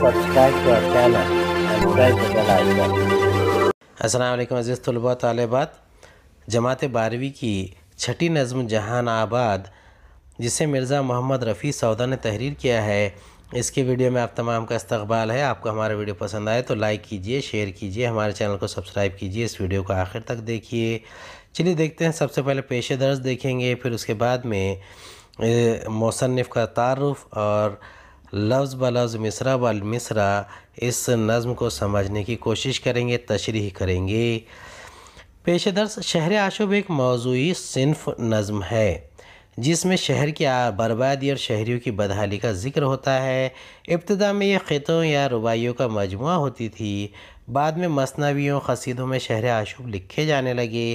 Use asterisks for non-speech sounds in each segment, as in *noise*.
subscribe to Aslam अज़ीज़ तलबा तालबात जमात बारहवीं की छठी नज़म जहान आबाद जिसे मिर्ज़ा मोहम्मद रफ़ी सौदा ने तहरीर किया है इसके वीडियो में आप तमाम का इस्तकबाल है आपको हमारा वीडियो पसंद आए तो लाइक कीजिए शेयर कीजिए हमारे चैनल को सब्सक्राइब कीजिए इस वीडियो को आखिर तक देखिए चलिए देखते हैं सबसे पहले पेशे दर्ज देखेंगे फिर उसके बाद में मौसनफ़ का तारफ़ और लफ्ज़ ब लफ्ज़ मिसरा ब मिसरा इस नज़म को समझने की कोशिश करेंगे तशरी करेंगे पेश दर्स शहर आशुब एक मौजूदी सिनफ नज़म है जिसमें शहर की बर्बादी और शहरीों की बदहाली का जिक्र होता है इब्तदा में यह ख़तों या रुबाइयों का मजमू होती थी बाद में मसनवियों खसीदों में शहर आशुब लिखे जाने लगे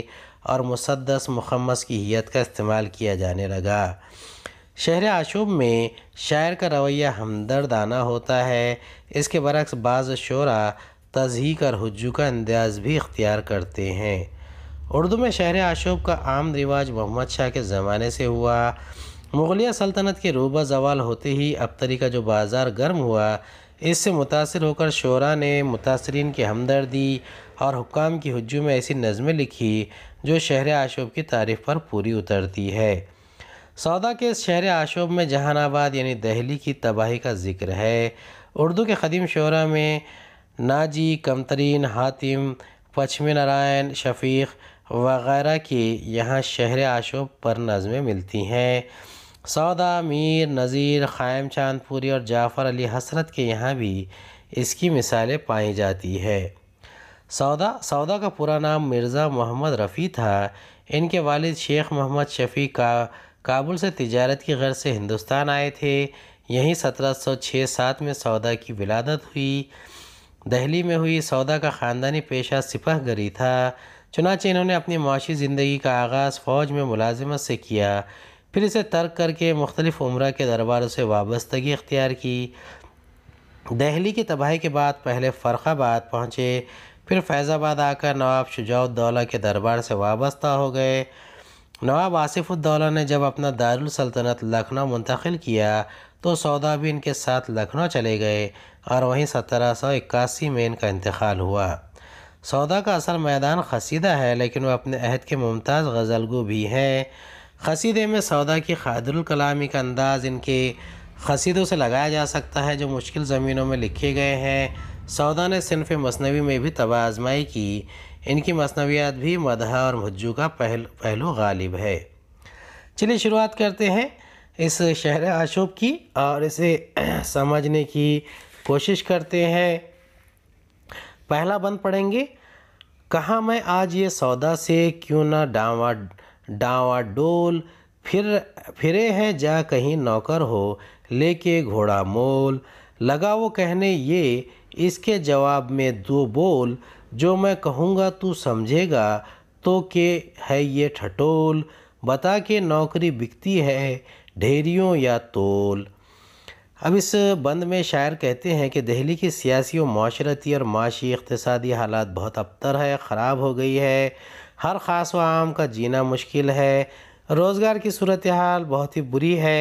और मुसदस मुखमस की हीत का इस्तेमाल किया जाने लगा शहर आशुब में शायर का रवैया हमदर्दाना होता है इसके बरक्स बाज़ शरा तजहीक और हजू का अंदाज भी इख्तियार करते हैं उर्दू में शहर आशुब का आम रिवाज मोहम्मद शाह के ज़माने से हुआ मुग़लिया सल्तनत के रूबा जवाल होते ही अबतरी का जो बाज़ार गर्म हुआ इससे मुतासर होकर शोरा ने मुतासरीन की हमदर्दी और हुकाम की हजू में ऐसी नज़में लिखी जो शहर आशुब की तारीफ़ पर पूरी उतरती है सौदा के शहर आशोब में जहानाबाद यानी दहली की तबाही का जिक्र है उर्दू के कदीम शरा में नाजी कमतरीन हातिम पश्चिमी नारायण शफीक वगैरह की यहाँ शहर आशोब पर नज़में मिलती हैं सौदा मीर नज़ीर ख़ायम चांदपुरी और जाफ़र अली हसरत के यहाँ भी इसकी मिसालें पाई जाती है सौदा सौदा का पूरा नाम मिर्ज़ा मोहम्मद रफ़ी था इनके वालिद शेख मोहम्मद शफ़ी का काबुल से तिजारत की गर्ज से हिंदुस्तान आए थे यहीं सत्रह सौ छः सात में सौदा की विलादत हुई दहली में हुई सौदा का ख़ानदानी पेशा सिपह गरी था चुनाचे इन्होंने अपनी माशी ज़िंदगी का आगाज़ फ़ौज में मुलाजमत से किया फिर इसे तर्क करके मुख्तलिफ़ उम्र के दरबारों से वाबस्तगी इख्तियार की दहली की तबाही के बाद पहले फरखाबाद पहुँचे फिर फैज़ाबाद आकर नवाब शुजाउद्दौला के दरबार से वाबस्ता हो गए नवाब आसिफुद्दौला ने जब अपना दारुल सल्तनत लखनऊ मुंतकिल किया तो सौदा भी इनके साथ लखनऊ चले गए और वहीं सत्रह सौ इक्यासी में इनका इंतकाल हुआ सौदा का असल मैदान खसीदा है लेकिन वह अपने अहद के मुमताज़ गज़लगु भी हैं खसीदे में सौदा की खादुलकलामी का अंदाज़ इनके खसीदों से लगाया जा सकता है जो मुश्किल ज़मीनों में लिखे गए हैं सौदा ने सिनफ मसनवी में भी आजमाई की इनकी मसनवियात भी मदह और मज्जू का पहल पहलू गालिब है चलिए शुरुआत करते हैं इस शहर आशोब की और इसे *clears throat* समझने की कोशिश करते हैं पहला बंद पढ़ेंगे कहाँ मैं आज ये सौदा से क्यों ना डावा डावा डोल फिर फिरे हैं जा कहीं नौकर हो लेके घोड़ा मोल लगा वो कहने ये इसके जवाब में दो बोल जो मैं कहूँगा तू समझेगा तो के है ये ठटोल बता के नौकरी बिकती है ढेरियों या तोल अब इस बंद में शायर कहते हैं कि दिल्ली की सियासी और माशरती और माशी इकतसादी हालात बहुत अबतर है ख़राब हो गई है हर ख़ास व आम का जीना मुश्किल है रोज़गार की सूरत हाल बहुत ही बुरी है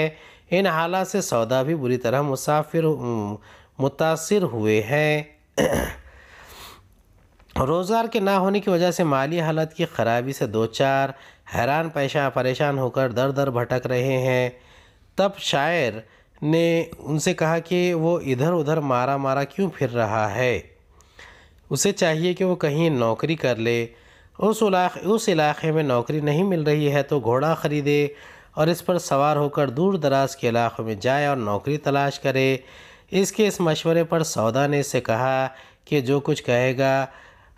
इन हालात से सौदा भी बुरी तरह मुसाफिर मुतासर हुए हैं *clears throat* रोज़गार के ना होने की वजह से माली हालत की ख़राबी से दो चार हैरान पैशा परेशान होकर दर दर भटक रहे हैं तब शायर ने उनसे कहा कि वो इधर उधर मारा मारा क्यों फिर रहा है उसे चाहिए कि वो कहीं नौकरी कर ले उस इलाके उस इलाके में नौकरी नहीं मिल रही है तो घोड़ा ख़रीदे और इस पर सवार होकर दूर दराज के इलाक़ों में जाए और नौकरी तलाश करे इसके इस मशवरे पर सौदा ने इसे कहा कि जो कुछ कहेगा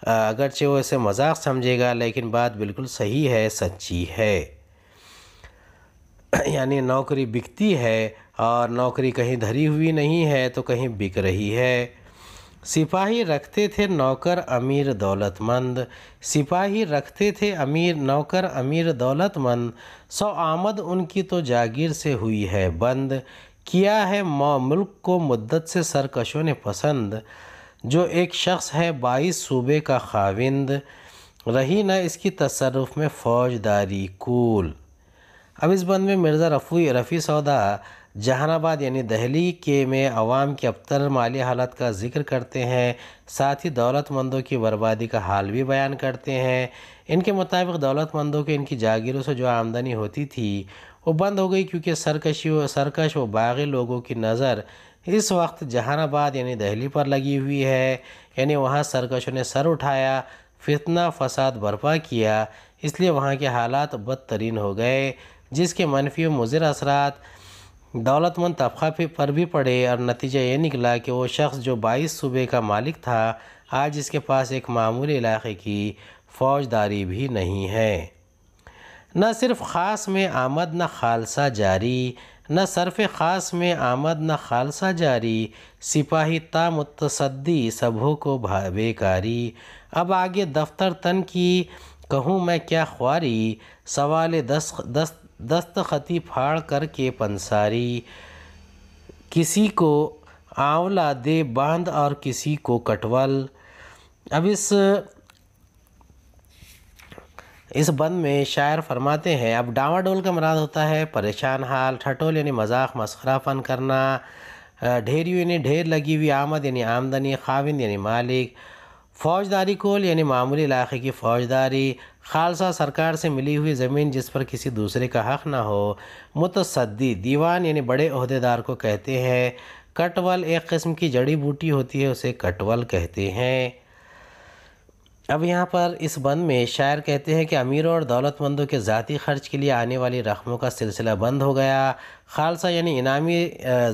अगरचे वो इसे मजाक समझेगा लेकिन बात बिल्कुल सही है सच्ची है यानी नौकरी बिकती है और नौकरी कहीं धरी हुई नहीं है तो कहीं बिक रही है सिपाही रखते थे नौकर अमीर दौलतमंद सिपाही रखते थे अमीर नौकर अमीर दौलतमंद सौ आमद उनकी तो जागीर से हुई है बंद किया है मुल्क को मुद्दत से सरकशों ने पसंद जो एक शख्स है बाईस सूबे का खाविंद रही ना इसकी तसरफ में फ़ौजदारी कूल अब इस बंद में मिर्ज़ा रफ़ी रफ़ी सौदा जहानाबाद यानी दहली के में आवाम के अबतर माली हालत का जिक्र करते हैं साथ ही दौलतमंदों की बर्बादी का हाल भी बयान करते हैं इनके मुताबिक दौलतमंदों के इनकी जागीरों से जो आमदनी होती थी वो बंद हो गई क्योंकि सरकशी व सरकश व बागी लोगों की नज़र इस वक्त जहानाबाद यानी दहली पर लगी हुई है यानी वहाँ सरकशों ने सर उठाया फितना फसाद बर्पा किया इसलिए वहाँ के हालात बदतरीन हो गए जिसके मनफी मुज़िर असरात दौलतमंद तबका पर भी पड़े और नतीजा ये निकला कि वो शख्स जो बाईस सूबे का मालिक था आज इसके पास एक मामूली इलाके की फौजदारी भी नहीं है न सिर्फ ख़ास में आमद न खालसा जारी न सरफ़ ख़ास में आमद न खालसा जारी सिपाही ता मुतसदी सबों को बेकारी अब आगे दफ्तर तन की कहूँ मैं क्या ख्वारी सवाल दस दस्त दस्तखती फाड़ करके पंसारी किसी को आंवला दे बांध और किसी को कटवल अब इस इस बंद में शायर फरमाते हैं अब डावाडोल का मराद होता है परेशान हाल ठटोल यानी मजाक मसखरा फन करना ढेरियों यानी ढेर लगी हुई आमद यानी आमदनी खाविंद यानी मालिक फौजदारी कोल यानी मामूली इलाके की फ़ौजदारी खालसा सरकार से मिली हुई ज़मीन जिस पर किसी दूसरे का हक़ ना हो मुतसदी दीवान यानी बड़े अहदेदार को कहते हैं कटवल एक किस्म की जड़ी बूटी होती है उसे कटवल कहते हैं अब यहाँ पर इस बंद में शायर कहते हैं कि अमीरों और दौलतमंदों के ज़ाती खर्च के लिए आने वाली रकमों का सिलसिला बंद हो गया खालसा यानी इनामी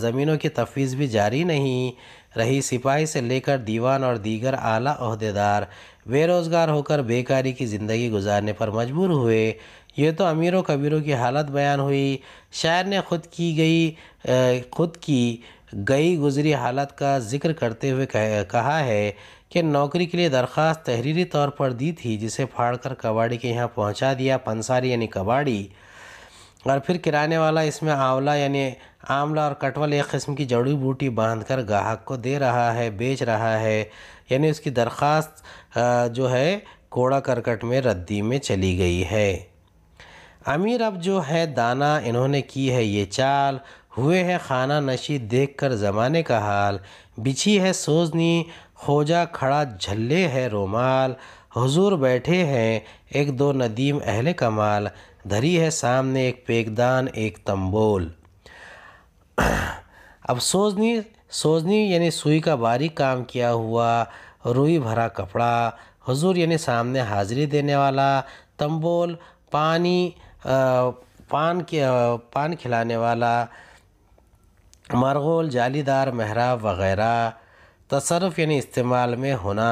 ज़मीनों की तफवीज़ भी जारी नहीं रही सिपाही से लेकर दीवान और दीगर आला अहदेदार बेरोज़गार होकर बेकारी की ज़िंदगी गुजारने पर मजबूर हुए ये तो अमीरों कबीरों की हालत बयान हुई शायर ने खुद की गई खुद की गई गुजरी हालत का जिक्र करते हुए कहा है कि नौकरी के लिए दरख्वास्त तहरीरी तौर पर दी थी जिसे फाड़ कर कबाड़ी के यहाँ पहुँचा दिया पंसारी यानी कबाड़ी और फिर किराने वाला इसमें आंवला यानी आंवला और कटवल एक किस्म की जड़ी बूटी बांध कर गाहक को दे रहा है बेच रहा है यानी उसकी दरख्वास्त जो है कोड़ा करकट में रद्दी में चली गई है अमीर अब जो है दाना इन्होंने की है ये चाल हुए है खाना नशी देख कर ज़माने का हाल बिछी है सोजनी खोजा खड़ा झल्ले है रोमाल हुजूर बैठे हैं एक दो नदीम अहले कमाल धरी है सामने एक पेगदान एक तंबोल अब सोजनी सोजनी यानी सुई का बारीक काम किया हुआ रुई भरा कपड़ा हुजूर यानी सामने हाज़िरी देने वाला तंबोल पानी आ, पान के पान खिलाने वाला मरगोल जालीदार महराब वगैरह तसरफ यानी इस्तेमाल में होना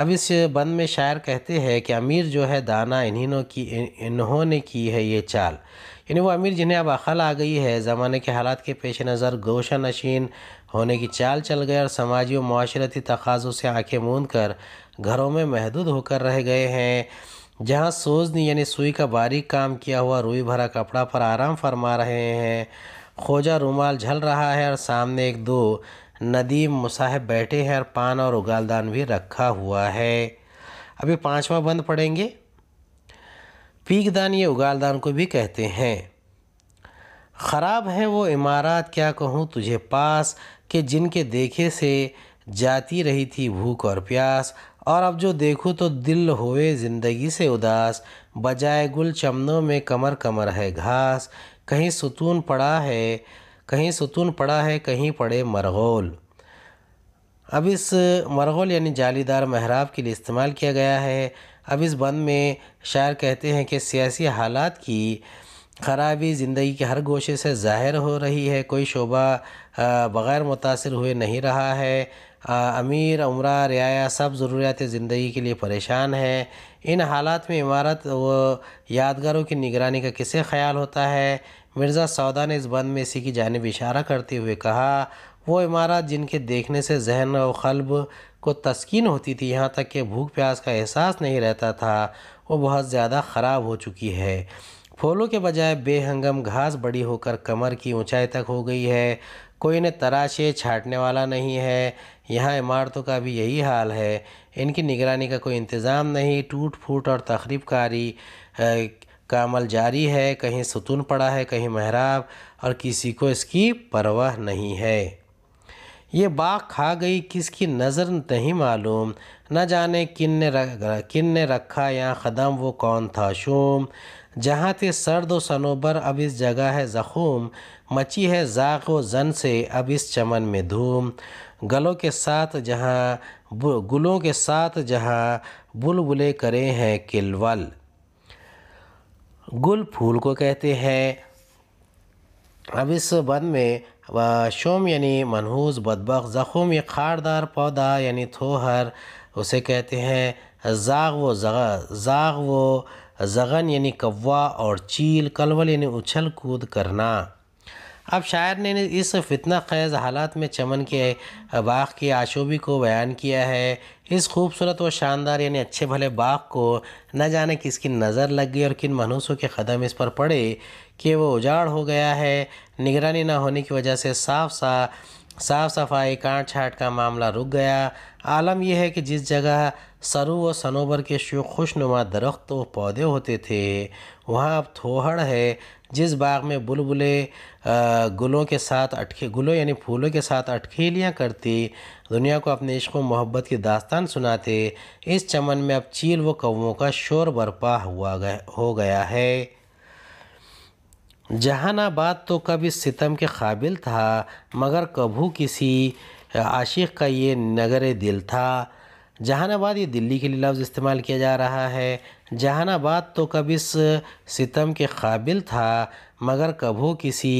अब इस बंद में शायर कहते हैं कि अमीर जो है दाना इन्हीं की इन्होंने की है ये चाल यानी वो अमीर जिन्हें अब अखल आ गई है ज़माने के हालात के पेश नज़र गोशा नशीन होने की चाल चल गए और समाजी और माशरती तकाज़ों से आँखें मूंद कर घरों में महदूद होकर रह गए हैं जहाँ सोजनी यानी सुई का बारीक काम किया हुआ रुई भरा कपड़ा पर आराम फरमा रहे हैं खोजा रुमाल झल रहा है और सामने एक दो नदीम मुसाहब बैठे हैं और पान और उगालदान भी रखा हुआ है अभी पांचवा बंद पढ़ेंगे पीकदान ये उगालदान को भी कहते हैं ख़राब है वो इमारत क्या कहूँ तुझे पास कि जिनके देखे से जाती रही थी भूख और प्यास और अब जो देखूँ तो दिल होए ज़िंदगी से उदास बजाय गुल चमनों में कमर कमर है घास कहीं सुतून पड़ा है कहीं सुतून पड़ा है कहीं पड़े मरगोल अब इस मरगोल यानी जालीदार महराब के लिए इस्तेमाल किया गया है अब इस बंद में शायर कहते हैं कि सियासी हालात की खराबी ज़िंदगी के हर गोशे से ज़ाहिर हो रही है कोई शोबा बग़ैर मुतासर हुए नहीं रहा है अमीर उम्रा रियाया सब ज़रूरियात ज़िंदगी के लिए परेशान हैं इन हालात में इमारत व यादगारों की निगरानी का किसे ख्याल होता है मिर्ज़ा सौदा ने इस बंद में इसी की जानब इशारा करते हुए कहा वो इमारत जिनके देखने से जहन और ख़लब को तस्किन होती थी यहाँ तक कि भूख प्यास का एहसास नहीं रहता था वो बहुत ज़्यादा ख़राब हो चुकी है फूलों के बजाय बेहंगम घास बड़ी होकर कमर की ऊंचाई तक हो गई है कोई इन्हें तराशे छाटने वाला नहीं है यहाँ इमारतों का भी यही हाल है इनकी निगरानी का कोई इंतज़ाम नहीं टूट फूट और तखरीबकारी का अमल जारी है कहीं सुतून पड़ा है कहीं महराब और किसी को इसकी परवाह नहीं है ये बाग खा गई किसकी नज़र नहीं मालूम न जाने किन ने किन ने रखा यहाँ ख़दम वो कौन था शूम जहाँ थे सर्द व सनोबर अब इस जगह है ज़ख़ूम मची है जाक व जन से अब इस चमन में धूम गलों के साथ जहाँ गुलों के साथ जहाँ बुलबुलें करें हैं किलवल गुल फूल को कहते हैं अब इस वन में शोम यानी मनहूस बदबक ज़ख़म ये खारदार पौधा यानी थोहर उसे कहते हैं जाग व जाग व जगन यानी कौवा और चील कलवल यानी उछल कूद करना अब शायर ने इस फितना खैज़ हालात में चमन के बाग की आशोबी को बयान किया है इस खूबसूरत व शानदार यानी अच्छे भले बाग को न जाने किसकी नज़र लग गई और किन मनूसों के क़दम इस पर पड़े कि वो उजाड़ हो गया है निगरानी ना होने की वजह से साफ सा साफ सफाई काट छाट का मामला रुक गया आलम यह है कि जिस जगह सरु व सनोबर के शो खुशनुमा दरख्त व पौधे होते थे वहाँ अब थोहड़ है जिस बाग में बुलबुलें गुलों के साथ अटके गुलों यानी फूलों के साथ अटखेलियाँ करती दुनिया को अपने इश्क मोहब्बत की दास्तान सुनाते इस चमन में अब चील व कौओं का शोर बरपा हुआ गया हो गया है जहानाबाद तो कभी सितम के काबिल था मगर कभू किसी आशिक का ये नगर दिल था जहानाबाद ये दिल्ली के लिए लफ्ज़ इस्तेमाल किया जा रहा है जहानाबाद तो कब इस सितम के काबिल था मगर कभो किसी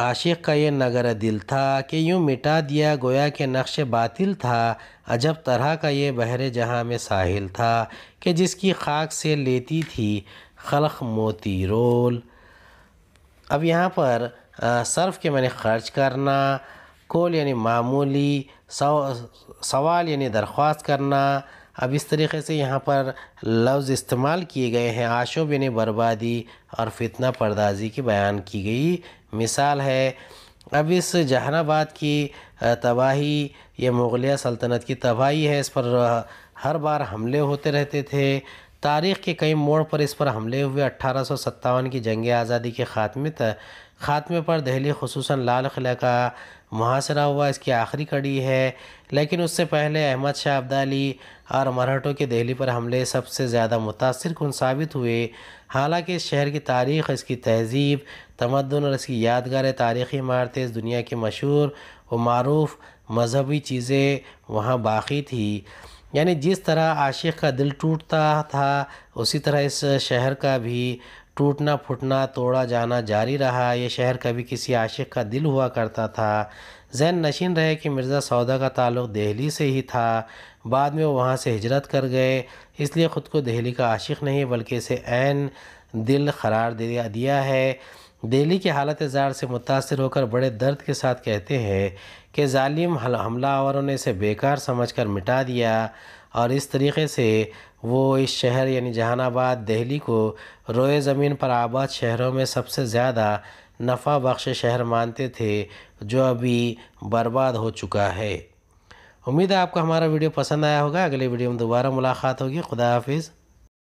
आशिक का ये नगर दिल था कि यूँ मिटा दिया गोया के नक्श बातिल था अजब तरह का ये बहरे जहाँ में साहिल था कि जिसकी खाक से लेती थी खलख मोती रोल अब यहाँ पर सर्फ के मैंने खर्च करना कॉल यानी मामूली सवाल यानी दरख्वास्त करना अब इस तरीके से यहाँ पर लफ्ज़ इस्तेमाल किए गए हैं आशोब यानी बर्बादी और फितना पर्दाजी की बयान की गई मिसाल है अब इस जहानाबाद की तबाही यह मुग़लिया सल्तनत की तबाही है इस पर हर बार हमले होते रहते थे तारीख़ के कई मोड़ पर इस पर हमले हुए अट्ठारह की जंग आज़ादी के ख़ात्मे तक ख़ात्मे पर दहली खसूस लाल किला का मुहासरा हुआ इसकी आखिरी कड़ी है लेकिन उससे पहले अहमद शाह अब्दाली और मराठों के दहली पर हमले सबसे ज़्यादा मुतासर कन साबित हुए हालांकि इस शहर की तारीख़ इसकी तहजीब तमदन और इसकी यादगार तारीख़ी इमारतें इस दुनिया के मशहूर व मरूफ मजहबी चीज़ें वहाँ बाकी थी यानी जिस तरह आशिक का दिल टूटता था उसी तरह इस शहर का भी टूटना फूटना तोड़ा जाना जारी रहा यह शहर कभी किसी आशिक का दिल हुआ करता था जैन नशीन रहे कि मिर्ज़ा सौदा का ताल्लुक़ दिल्ली से ही था बाद में वो वहाँ से हिजरत कर गए इसलिए ख़ुद को दिल्ली का आशिक नहीं बल्कि इसे ऐन दिल करार दे दिया है दिल्ली की हालत ज़ार से मुतासर होकर बड़े दर्द के साथ कहते हैं कि ालिम हमलावरों ने इसे बेकार समझ कर मिटा दिया और इस तरीके से वो इस शहर यानी जहानाबाद दिल्ली को रोए ज़मीन पर आबाद शहरों में सबसे ज़्यादा नफ़ा बख्श शहर मानते थे जो अभी बर्बाद हो चुका है उम्मीद है आपको हमारा वीडियो पसंद आया होगा अगले वीडियो में दोबारा मुलाकात होगी खुदा हाफिज़